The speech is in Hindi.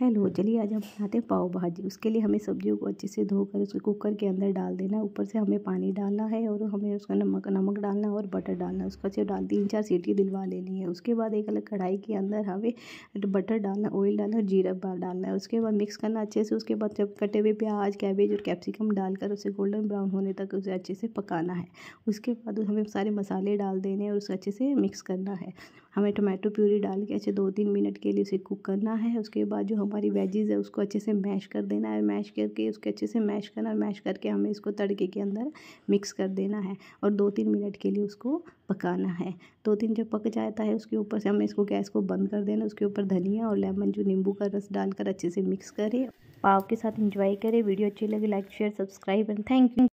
हेलो चलिए आज हम बनाते हैं पाव भाजी उसके लिए हमें सब्जियों को अच्छे से धोकर उसको कुकर के अंदर डाल देना ऊपर से हमें पानी डालना है और हमें उसका नमक नमक डालना और बटर डालना उसका से डाल तीन चार सीटी दिलवा लेनी है उसके बाद एक अलग कढ़ाई के अंदर हमें बटर डालना ऑयल डालना और जीरा बार डालना है उसके बाद मिक्स करना अच्छे से उसके बाद जब कटे हुए प्याज कैबेज और कैप्सिकम डालकर उसे गोल्डन ब्राउन होने तक उसे अच्छे से पकाना है उसके बाद हमें सारे मसाले डाल देने हैं और उसे अच्छे से मिक्स करना है हमें टोमेटो प्यूरी डाल के अच्छे दो तीन मिनट के लिए उसे कुक करना है उसके बाद जो हमारी वेजेज है उसको अच्छे से मैश कर देना है मैश करके उसके अच्छे से मैश करना और मैश करके हमें इसको तड़के के अंदर मिक्स कर देना है और दो तीन मिनट के लिए उसको पकाना है दो तीन जब पक जाता है उसके ऊपर से हमें इसको गैस को बंद कर देना उसके ऊपर धनिया और लेमन जो नींबू का रस डालकर अच्छे से मिक्स करें पाव के साथ इंजॉय करें वीडियो अच्छी लगे like share subscribe and thank you